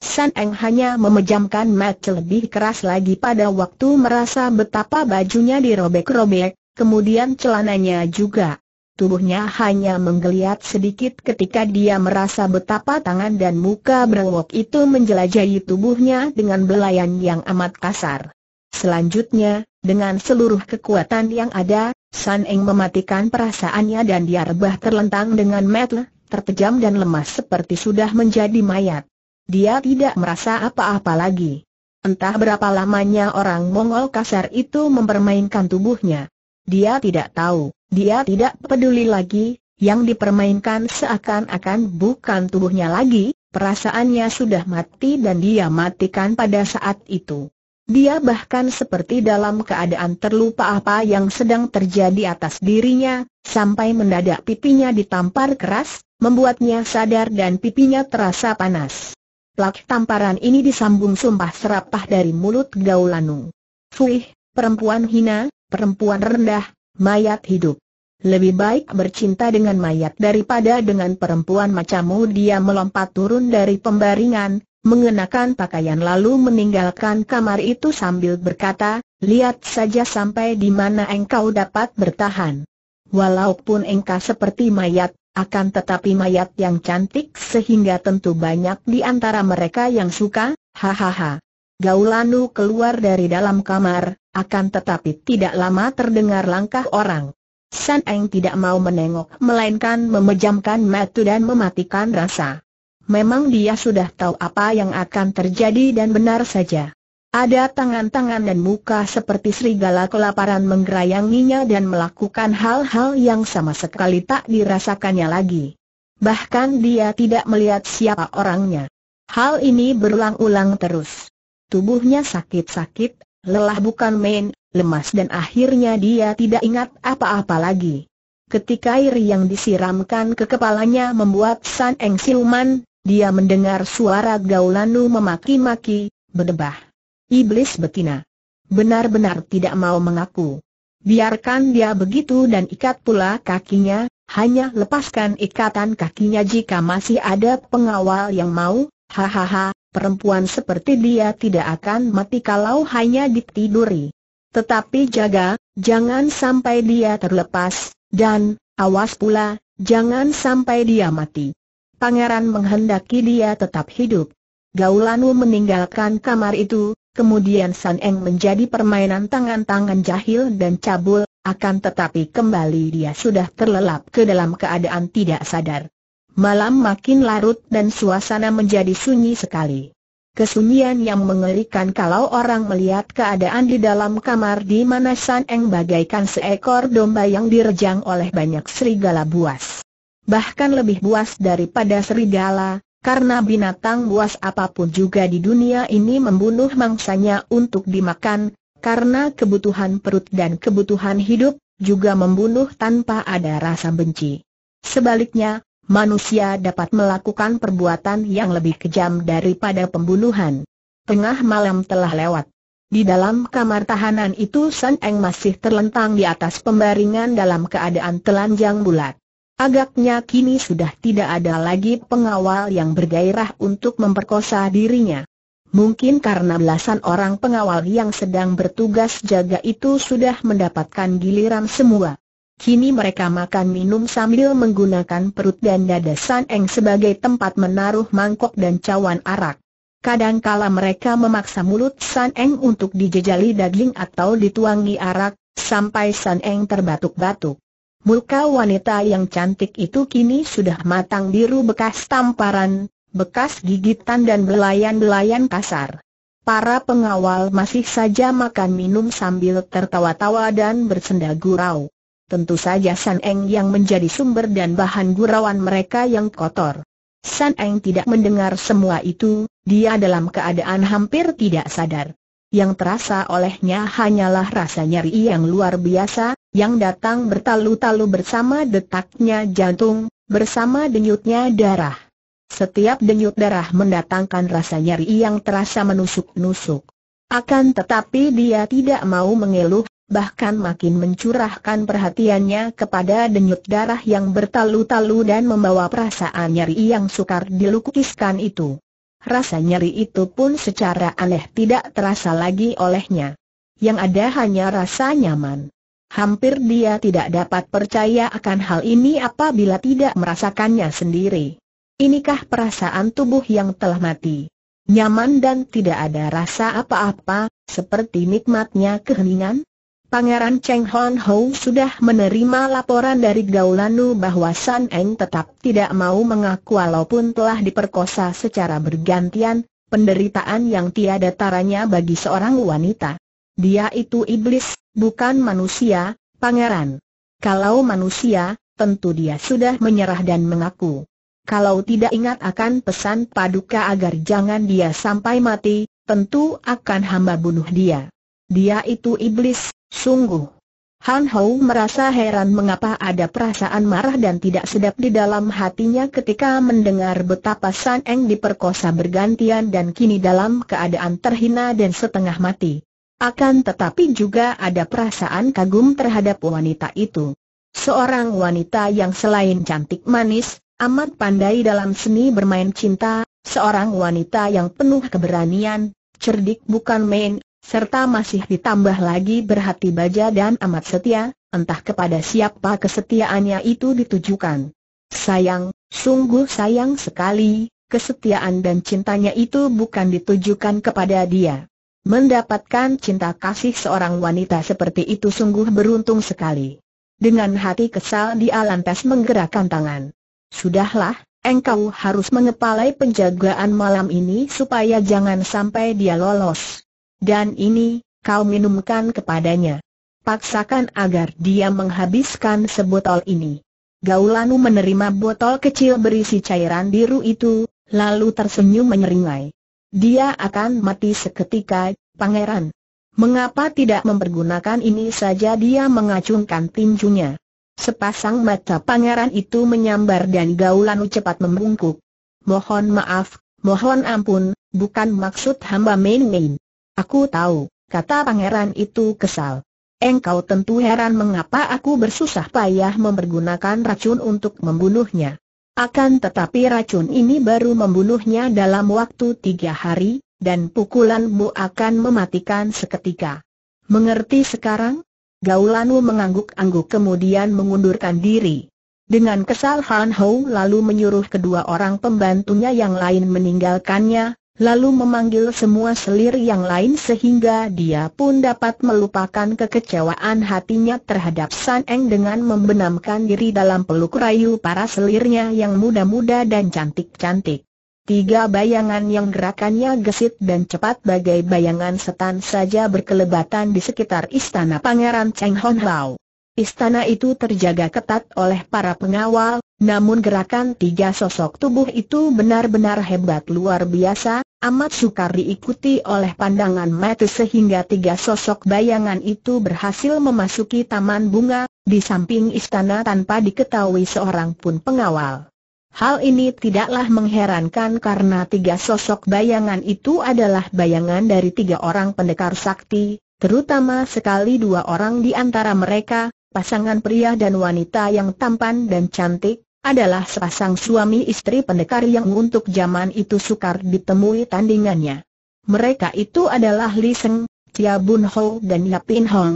San Eng hanya memejamkan mata lebih keras lagi pada waktu merasa betapa bajunya dirobek-robek, kemudian celananya juga. Tubuhnya hanya menggeliat sedikit ketika dia merasa betapa tangan dan muka berwok itu menjelajahi tubuhnya dengan belayan yang amat kasar. Selanjutnya, dengan seluruh kekuatan yang ada, San Eng mematikan perasaannya dan dia rebah terlentang dengan metel, terpejam dan lemas seperti sudah menjadi mayat dia tidak merasa apa-apa lagi. Entah berapa lamanya orang Mongol kasar itu mempermainkan tubuhnya. Dia tidak tahu, dia tidak peduli lagi, yang dipermainkan seakan-akan bukan tubuhnya lagi, perasaannya sudah mati dan dia matikan pada saat itu. Dia bahkan seperti dalam keadaan terlupa apa yang sedang terjadi atas dirinya, sampai mendadak pipinya ditampar keras, membuatnya sadar dan pipinya terasa panas. Plak tamparan ini disambung sumpah serapah dari mulut Gaulanung. Fuih, perempuan hina, perempuan rendah, mayat hidup. Lebih baik bercinta dengan mayat daripada dengan perempuan macammu." dia melompat turun dari pembaringan, mengenakan pakaian lalu meninggalkan kamar itu sambil berkata, lihat saja sampai di mana engkau dapat bertahan. Walaupun engkau seperti mayat, akan tetapi mayat yang cantik sehingga tentu banyak di antara mereka yang suka, hahaha. Gaulanu keluar dari dalam kamar, akan tetapi tidak lama terdengar langkah orang. San Eng tidak mau menengok, melainkan memejamkan mata dan mematikan rasa. Memang dia sudah tahu apa yang akan terjadi dan benar saja. Ada tangan-tangan dan muka seperti serigala kelaparan menggerayanginya dan melakukan hal-hal yang sama sekali tak dirasakannya lagi. Bahkan dia tidak melihat siapa orangnya. Hal ini berulang-ulang terus. Tubuhnya sakit-sakit, lelah bukan main, lemas dan akhirnya dia tidak ingat apa-apa lagi. Ketika air yang disiramkan ke kepalanya membuat San Eng siluman, dia mendengar suara Gaulanu memaki-maki, berdebah. Iblis betina. Benar-benar tidak mau mengaku. Biarkan dia begitu dan ikat pula kakinya, hanya lepaskan ikatan kakinya jika masih ada pengawal yang mau, hahaha, perempuan seperti dia tidak akan mati kalau hanya ditiduri. Tetapi jaga, jangan sampai dia terlepas, dan, awas pula, jangan sampai dia mati. Pangeran menghendaki dia tetap hidup. Gaulanu meninggalkan kamar itu, Kemudian San Eng menjadi permainan tangan-tangan jahil dan cabul, akan tetapi kembali dia sudah terlelap ke dalam keadaan tidak sadar. Malam makin larut dan suasana menjadi sunyi sekali. Kesunyian yang mengerikan kalau orang melihat keadaan di dalam kamar di mana San Eng bagaikan seekor domba yang direjang oleh banyak serigala buas. Bahkan lebih buas daripada serigala, karena binatang buas apapun juga di dunia ini membunuh mangsanya untuk dimakan, karena kebutuhan perut dan kebutuhan hidup, juga membunuh tanpa ada rasa benci. Sebaliknya, manusia dapat melakukan perbuatan yang lebih kejam daripada pembunuhan. Tengah malam telah lewat. Di dalam kamar tahanan itu San Eng masih terlentang di atas pembaringan dalam keadaan telanjang bulat. Agaknya kini sudah tidak ada lagi pengawal yang bergairah untuk memperkosa dirinya. Mungkin karena belasan orang pengawal yang sedang bertugas jaga itu sudah mendapatkan giliran semua. Kini mereka makan minum sambil menggunakan perut dan dada San Eng sebagai tempat menaruh mangkok dan cawan arak. Kadangkala mereka memaksa mulut San Eng untuk dijejali daging atau dituangi arak, sampai San Eng terbatuk-batuk. Muka wanita yang cantik itu kini sudah matang biru bekas tamparan, bekas gigitan dan belayan-belayan kasar. Para pengawal masih saja makan minum sambil tertawa-tawa dan bersenda gurau. Tentu saja San Eng yang menjadi sumber dan bahan gurauan mereka yang kotor. San Eng tidak mendengar semua itu, dia dalam keadaan hampir tidak sadar. Yang terasa olehnya hanyalah rasa nyeri yang luar biasa, yang datang bertalu-talu bersama detaknya jantung, bersama denyutnya darah. Setiap denyut darah mendatangkan rasa nyeri yang terasa menusuk-nusuk. Akan tetapi dia tidak mau mengeluh, bahkan makin mencurahkan perhatiannya kepada denyut darah yang bertalu-talu dan membawa perasaan nyeri yang sukar dilukiskan itu. Rasa nyeri itu pun secara aneh tidak terasa lagi olehnya. Yang ada hanya rasa nyaman. Hampir dia tidak dapat percaya akan hal ini apabila tidak merasakannya sendiri. Inikah perasaan tubuh yang telah mati? Nyaman dan tidak ada rasa apa-apa, seperti nikmatnya keheningan? Pangeran Cheng Hon Ho sudah menerima laporan dari Gaulanu bahwa San Eng tetap tidak mau mengaku walaupun telah diperkosa secara bergantian, penderitaan yang tiada taranya bagi seorang wanita. Dia itu iblis, bukan manusia, pangeran. Kalau manusia, tentu dia sudah menyerah dan mengaku. Kalau tidak ingat akan pesan paduka agar jangan dia sampai mati, tentu akan hamba bunuh dia. Dia itu iblis, sungguh. Han Hou merasa heran mengapa ada perasaan marah dan tidak sedap di dalam hatinya ketika mendengar betapa San Eng diperkosa bergantian dan kini dalam keadaan terhina dan setengah mati. Akan tetapi juga ada perasaan kagum terhadap wanita itu. Seorang wanita yang selain cantik manis, amat pandai dalam seni bermain cinta, seorang wanita yang penuh keberanian, cerdik bukan main, serta masih ditambah lagi berhati baja dan amat setia, entah kepada siapa kesetiaannya itu ditujukan. Sayang, sungguh sayang sekali, kesetiaan dan cintanya itu bukan ditujukan kepada dia. Mendapatkan cinta kasih seorang wanita seperti itu sungguh beruntung sekali. Dengan hati kesal dia lantas menggerakkan tangan. Sudahlah, engkau harus mengepalai penjagaan malam ini supaya jangan sampai dia lolos. Dan ini, kau minumkan kepadanya. Paksakan agar dia menghabiskan sebotol ini. Gaulanu menerima botol kecil berisi cairan biru itu, lalu tersenyum menyeringai. Dia akan mati seketika, pangeran. Mengapa tidak mempergunakan ini saja dia mengacungkan tinjunya. Sepasang mata pangeran itu menyambar dan Gaulanu cepat membungkuk. Mohon maaf, mohon ampun, bukan maksud hamba main-main. Aku tahu, kata pangeran itu kesal. Engkau tentu heran mengapa aku bersusah payah mempergunakan racun untuk membunuhnya. Akan tetapi racun ini baru membunuhnya dalam waktu tiga hari, dan pukulanmu akan mematikan seketika. Mengerti sekarang? Gaulanwu mengangguk-angguk kemudian mengundurkan diri. Dengan kesal Han Hou lalu menyuruh kedua orang pembantunya yang lain meninggalkannya, lalu memanggil semua selir yang lain sehingga dia pun dapat melupakan kekecewaan hatinya terhadap San Eng dengan membenamkan diri dalam peluk rayu para selirnya yang muda-muda dan cantik-cantik. Tiga bayangan yang gerakannya gesit dan cepat bagai bayangan setan saja berkelebatan di sekitar istana Pangeran Cheng Hon Hao. Istana itu terjaga ketat oleh para pengawal, namun gerakan tiga sosok tubuh itu benar-benar hebat luar biasa, amat sukar diikuti oleh pandangan mata sehingga tiga sosok bayangan itu berhasil memasuki taman bunga, di samping istana tanpa diketahui seorang pun pengawal. Hal ini tidaklah mengherankan karena tiga sosok bayangan itu adalah bayangan dari tiga orang pendekar sakti, terutama sekali dua orang di antara mereka, pasangan pria dan wanita yang tampan dan cantik, adalah sepasang suami istri pendekar yang untuk zaman itu sukar ditemui tandingannya. Mereka itu adalah Li Seng, Chia Bun Ho dan Yap Yapin Hong.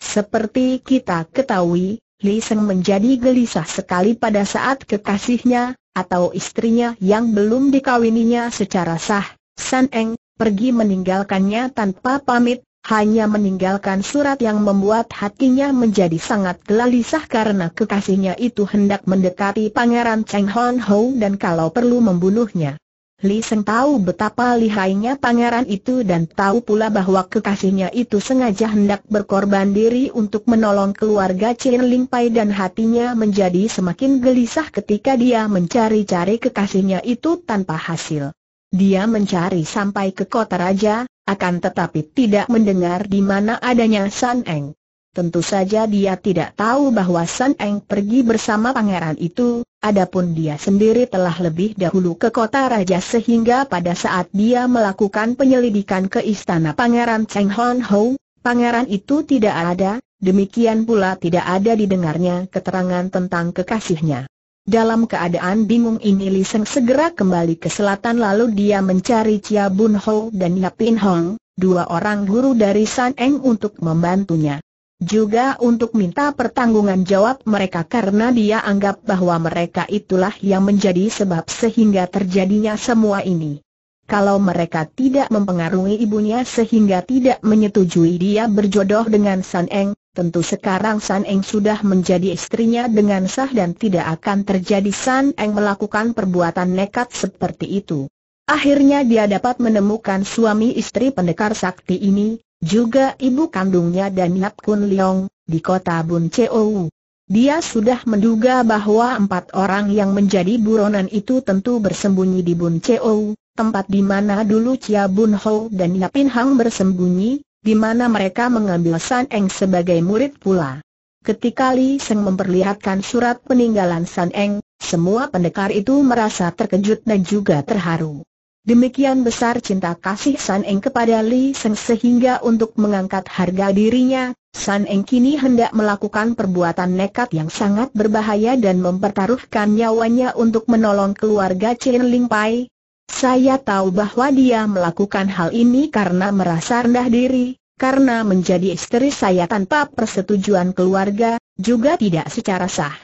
Seperti kita ketahui, Li Seng menjadi gelisah sekali pada saat kekasihnya, atau istrinya yang belum dikawininya secara sah, San Eng, pergi meninggalkannya tanpa pamit, hanya meninggalkan surat yang membuat hatinya menjadi sangat gelisah karena kekasihnya itu hendak mendekati Pangeran Cheng Hon Ho dan kalau perlu membunuhnya. Li Seng tahu betapa lihainya pangeran itu dan tahu pula bahwa kekasihnya itu sengaja hendak berkorban diri untuk menolong keluarga Chin Ling Pai dan hatinya menjadi semakin gelisah ketika dia mencari-cari kekasihnya itu tanpa hasil. Dia mencari sampai ke kota raja, akan tetapi tidak mendengar di mana adanya San Eng. Tentu saja dia tidak tahu bahwa San Eng pergi bersama pangeran itu, adapun dia sendiri telah lebih dahulu ke kota raja sehingga pada saat dia melakukan penyelidikan ke istana pangeran Cheng Hon Ho, pangeran itu tidak ada, demikian pula tidak ada didengarnya keterangan tentang kekasihnya. Dalam keadaan bingung ini Li Seng segera kembali ke selatan lalu dia mencari Chia Bun Ho dan Yapin Hong, dua orang guru dari San Eng untuk membantunya. Juga untuk minta pertanggungan jawab mereka karena dia anggap bahwa mereka itulah yang menjadi sebab sehingga terjadinya semua ini. Kalau mereka tidak mempengaruhi ibunya sehingga tidak menyetujui dia berjodoh dengan San Eng, Tentu sekarang San Eng sudah menjadi istrinya dengan sah dan tidak akan terjadi San Eng melakukan perbuatan nekat seperti itu. Akhirnya dia dapat menemukan suami istri pendekar sakti ini, juga ibu kandungnya dan Yap Kun Leong, di kota Bun Chou. Dia sudah menduga bahwa empat orang yang menjadi buronan itu tentu bersembunyi di Bun Chou, tempat di mana dulu Chia Bun Ho dan Yap In Hang bersembunyi, di mana mereka mengambil San Eng sebagai murid pula. Ketika Li Seng memperlihatkan surat peninggalan San Eng, semua pendekar itu merasa terkejut dan juga terharu. Demikian besar cinta kasih San Eng kepada Li Seng sehingga untuk mengangkat harga dirinya, San Eng kini hendak melakukan perbuatan nekat yang sangat berbahaya dan mempertaruhkan nyawanya untuk menolong keluarga Chen Ling Pai, saya tahu bahwa dia melakukan hal ini karena merasa rendah diri, karena menjadi istri saya tanpa persetujuan keluarga, juga tidak secara sah.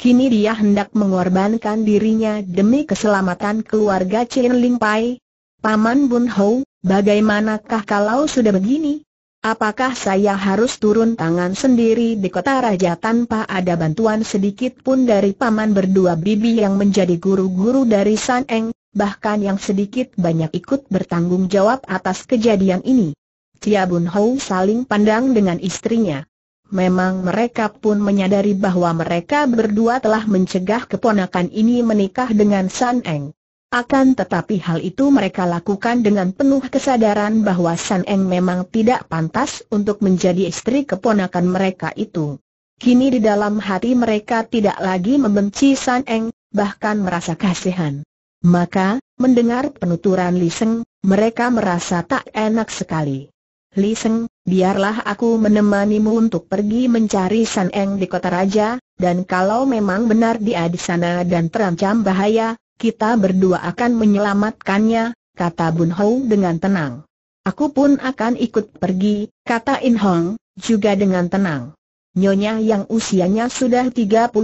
Kini dia hendak mengorbankan dirinya demi keselamatan keluarga Chen Ling Pai. Paman Bun Hou, bagaimanakah kalau sudah begini? Apakah saya harus turun tangan sendiri di kota raja tanpa ada bantuan sedikit pun dari paman berdua bibi yang menjadi guru-guru dari San Eng? bahkan yang sedikit banyak ikut bertanggung jawab atas kejadian ini. Tia Bun Hou saling pandang dengan istrinya. Memang mereka pun menyadari bahwa mereka berdua telah mencegah keponakan ini menikah dengan San Eng. Akan tetapi hal itu mereka lakukan dengan penuh kesadaran bahwa San Eng memang tidak pantas untuk menjadi istri keponakan mereka itu. Kini di dalam hati mereka tidak lagi membenci San Eng, bahkan merasa kasihan. Maka, mendengar penuturan Liseng, mereka merasa tak enak sekali. Liseng, biarlah aku menemanimu untuk pergi mencari San Eng di kota raja, dan kalau memang benar dia di sana dan terancam bahaya, kita berdua akan menyelamatkannya, kata Bun Hou dengan tenang. Aku pun akan ikut pergi, kata In Hong, juga dengan tenang. Nyonya yang usianya sudah 35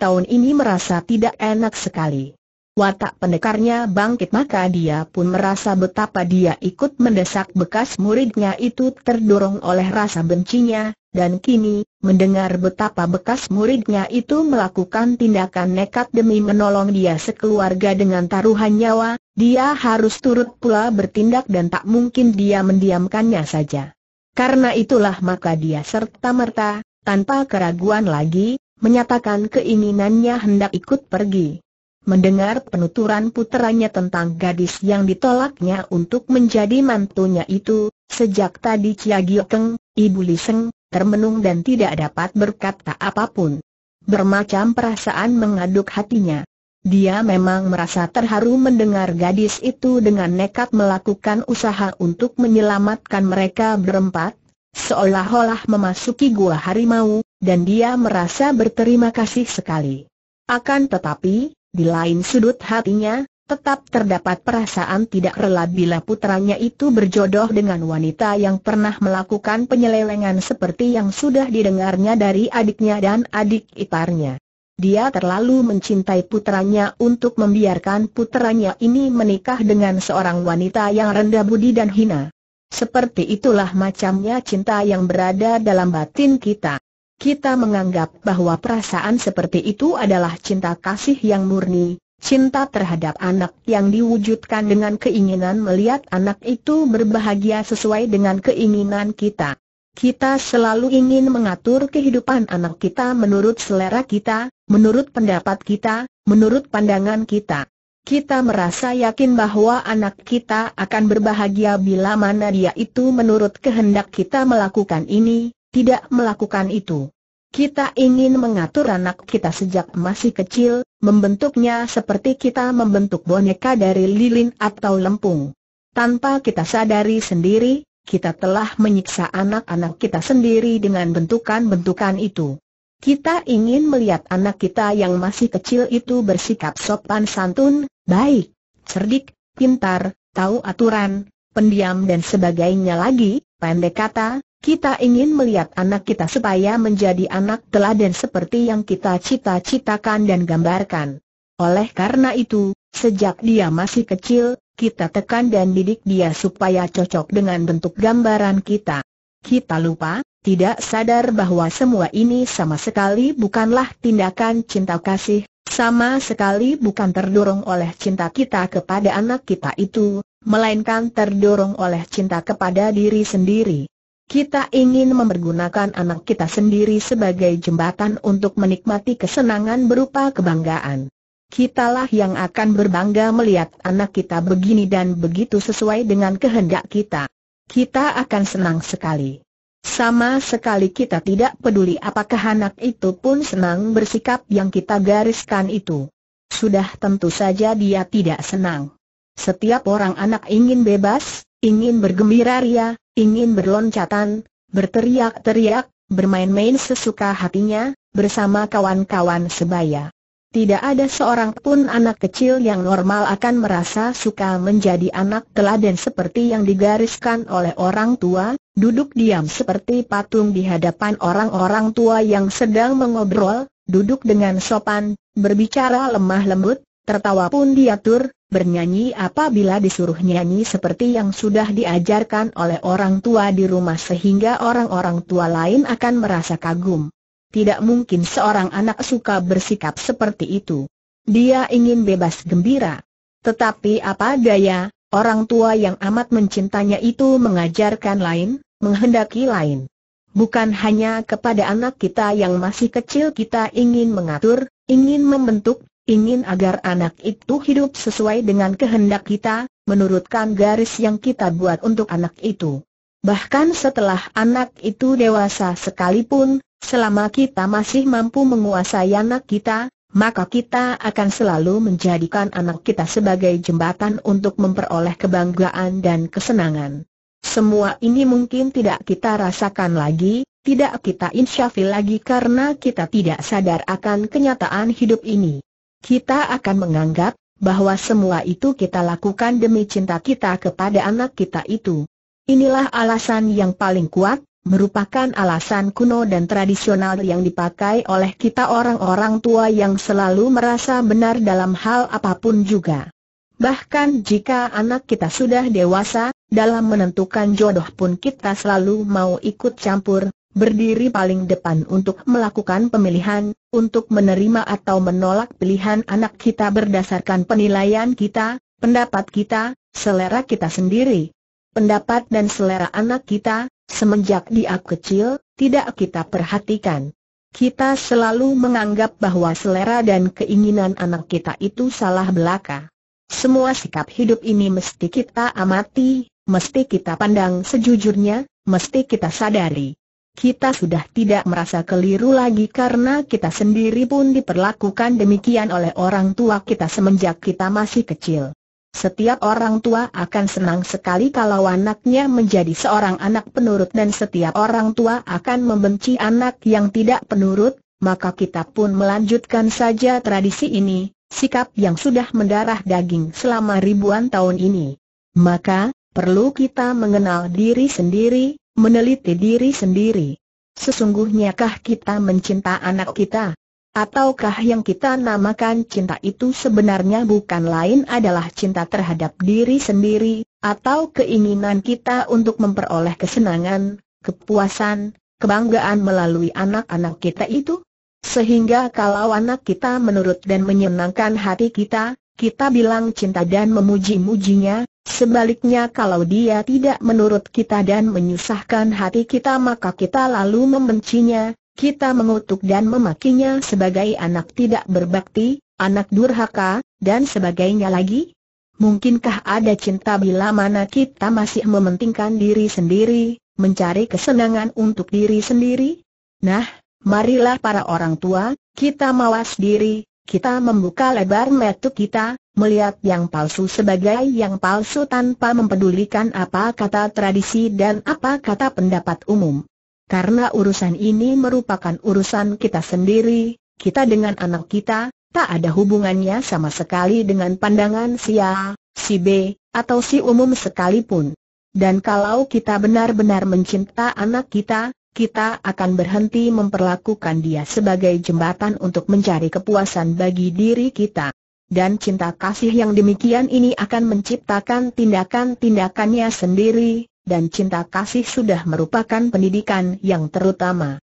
tahun ini merasa tidak enak sekali. Watak pendekarnya bangkit maka dia pun merasa betapa dia ikut mendesak bekas muridnya itu terdorong oleh rasa bencinya, dan kini, mendengar betapa bekas muridnya itu melakukan tindakan nekat demi menolong dia sekeluarga dengan taruhan nyawa, dia harus turut pula bertindak dan tak mungkin dia mendiamkannya saja. Karena itulah maka dia serta-merta, tanpa keraguan lagi, menyatakan keinginannya hendak ikut pergi. Mendengar penuturan puteranya tentang gadis yang ditolaknya untuk menjadi mantunya itu, sejak tadi Cia Giokeng, Ibu Liseng, termenung dan tidak dapat berkata apapun. Bermacam perasaan mengaduk hatinya. Dia memang merasa terharu mendengar gadis itu dengan nekat melakukan usaha untuk menyelamatkan mereka berempat, seolah-olah memasuki gua harimau, dan dia merasa berterima kasih sekali. Akan tetapi, di lain sudut hatinya, tetap terdapat perasaan tidak rela bila putranya itu berjodoh dengan wanita yang pernah melakukan penyelewengan seperti yang sudah didengarnya dari adiknya dan adik iparnya. Dia terlalu mencintai putranya untuk membiarkan putranya ini menikah dengan seorang wanita yang rendah budi dan hina. Seperti itulah macamnya cinta yang berada dalam batin kita kita menganggap bahwa perasaan seperti itu adalah cinta kasih yang murni, cinta terhadap anak yang diwujudkan dengan keinginan melihat anak itu berbahagia sesuai dengan keinginan kita. Kita selalu ingin mengatur kehidupan anak kita menurut selera kita, menurut pendapat kita, menurut pandangan kita. Kita merasa yakin bahwa anak kita akan berbahagia bila mana dia itu menurut kehendak kita melakukan ini, tidak melakukan itu. Kita ingin mengatur anak kita sejak masih kecil, membentuknya seperti kita membentuk boneka dari lilin atau lempung. Tanpa kita sadari sendiri, kita telah menyiksa anak-anak kita sendiri dengan bentukan-bentukan itu. Kita ingin melihat anak kita yang masih kecil itu bersikap sopan santun, baik, cerdik, pintar, tahu aturan, pendiam dan sebagainya lagi, pendek kata, kita ingin melihat anak kita supaya menjadi anak teladan seperti yang kita cita-citakan dan gambarkan. Oleh karena itu, sejak dia masih kecil, kita tekan dan didik dia supaya cocok dengan bentuk gambaran kita. Kita lupa, tidak sadar bahwa semua ini sama sekali bukanlah tindakan cinta kasih, sama sekali bukan terdorong oleh cinta kita kepada anak kita itu, melainkan terdorong oleh cinta kepada diri sendiri. Kita ingin mempergunakan anak kita sendiri sebagai jembatan untuk menikmati kesenangan berupa kebanggaan. Kitalah yang akan berbangga melihat anak kita begini dan begitu sesuai dengan kehendak kita. Kita akan senang sekali. Sama sekali kita tidak peduli apakah anak itu pun senang bersikap yang kita gariskan itu. Sudah tentu saja dia tidak senang. Setiap orang anak ingin bebas, ingin bergembira ria, ingin berloncatan, berteriak-teriak, bermain-main sesuka hatinya, bersama kawan-kawan sebaya. Tidak ada seorang pun anak kecil yang normal akan merasa suka menjadi anak teladan seperti yang digariskan oleh orang tua, duduk diam seperti patung di hadapan orang-orang tua yang sedang mengobrol, duduk dengan sopan, berbicara lemah lembut, tertawa pun diatur, bernyanyi apabila disuruh nyanyi seperti yang sudah diajarkan oleh orang tua di rumah sehingga orang-orang tua lain akan merasa kagum. Tidak mungkin seorang anak suka bersikap seperti itu. Dia ingin bebas gembira. Tetapi apa daya, orang tua yang amat mencintanya itu mengajarkan lain, menghendaki lain. Bukan hanya kepada anak kita yang masih kecil kita ingin mengatur, ingin membentuk, ingin agar anak itu hidup sesuai dengan kehendak kita, menurutkan garis yang kita buat untuk anak itu. Bahkan setelah anak itu dewasa sekalipun, selama kita masih mampu menguasai anak kita, maka kita akan selalu menjadikan anak kita sebagai jembatan untuk memperoleh kebanggaan dan kesenangan. Semua ini mungkin tidak kita rasakan lagi, tidak kita insyafi lagi karena kita tidak sadar akan kenyataan hidup ini kita akan menganggap bahwa semua itu kita lakukan demi cinta kita kepada anak kita itu. Inilah alasan yang paling kuat, merupakan alasan kuno dan tradisional yang dipakai oleh kita orang-orang tua yang selalu merasa benar dalam hal apapun juga. Bahkan jika anak kita sudah dewasa, dalam menentukan jodoh pun kita selalu mau ikut campur, berdiri paling depan untuk melakukan pemilihan, untuk menerima atau menolak pilihan anak kita berdasarkan penilaian kita, pendapat kita, selera kita sendiri. Pendapat dan selera anak kita, semenjak dia kecil, tidak kita perhatikan. Kita selalu menganggap bahwa selera dan keinginan anak kita itu salah belaka. Semua sikap hidup ini mesti kita amati, mesti kita pandang sejujurnya, mesti kita sadari kita sudah tidak merasa keliru lagi karena kita sendiri pun diperlakukan demikian oleh orang tua kita semenjak kita masih kecil. Setiap orang tua akan senang sekali kalau anaknya menjadi seorang anak penurut dan setiap orang tua akan membenci anak yang tidak penurut, maka kita pun melanjutkan saja tradisi ini, sikap yang sudah mendarah daging selama ribuan tahun ini. Maka, perlu kita mengenal diri sendiri, meneliti diri sendiri. Sesungguhnyakah kita mencinta anak kita? Ataukah yang kita namakan cinta itu sebenarnya bukan lain adalah cinta terhadap diri sendiri, atau keinginan kita untuk memperoleh kesenangan, kepuasan, kebanggaan melalui anak-anak kita itu? Sehingga kalau anak kita menurut dan menyenangkan hati kita, kita bilang cinta dan memuji-mujinya, Sebaliknya kalau dia tidak menurut kita dan menyusahkan hati kita maka kita lalu membencinya, kita mengutuk dan memakinya sebagai anak tidak berbakti, anak durhaka, dan sebagainya lagi? Mungkinkah ada cinta bila mana kita masih mementingkan diri sendiri, mencari kesenangan untuk diri sendiri? Nah, marilah para orang tua, kita mawas diri, kita membuka lebar metu kita, melihat yang palsu sebagai yang palsu tanpa mempedulikan apa kata tradisi dan apa kata pendapat umum. Karena urusan ini merupakan urusan kita sendiri, kita dengan anak kita, tak ada hubungannya sama sekali dengan pandangan si A, si B, atau si umum sekalipun. Dan kalau kita benar-benar mencinta anak kita, kita akan berhenti memperlakukan dia sebagai jembatan untuk mencari kepuasan bagi diri kita dan cinta kasih yang demikian ini akan menciptakan tindakan-tindakannya sendiri, dan cinta kasih sudah merupakan pendidikan yang terutama.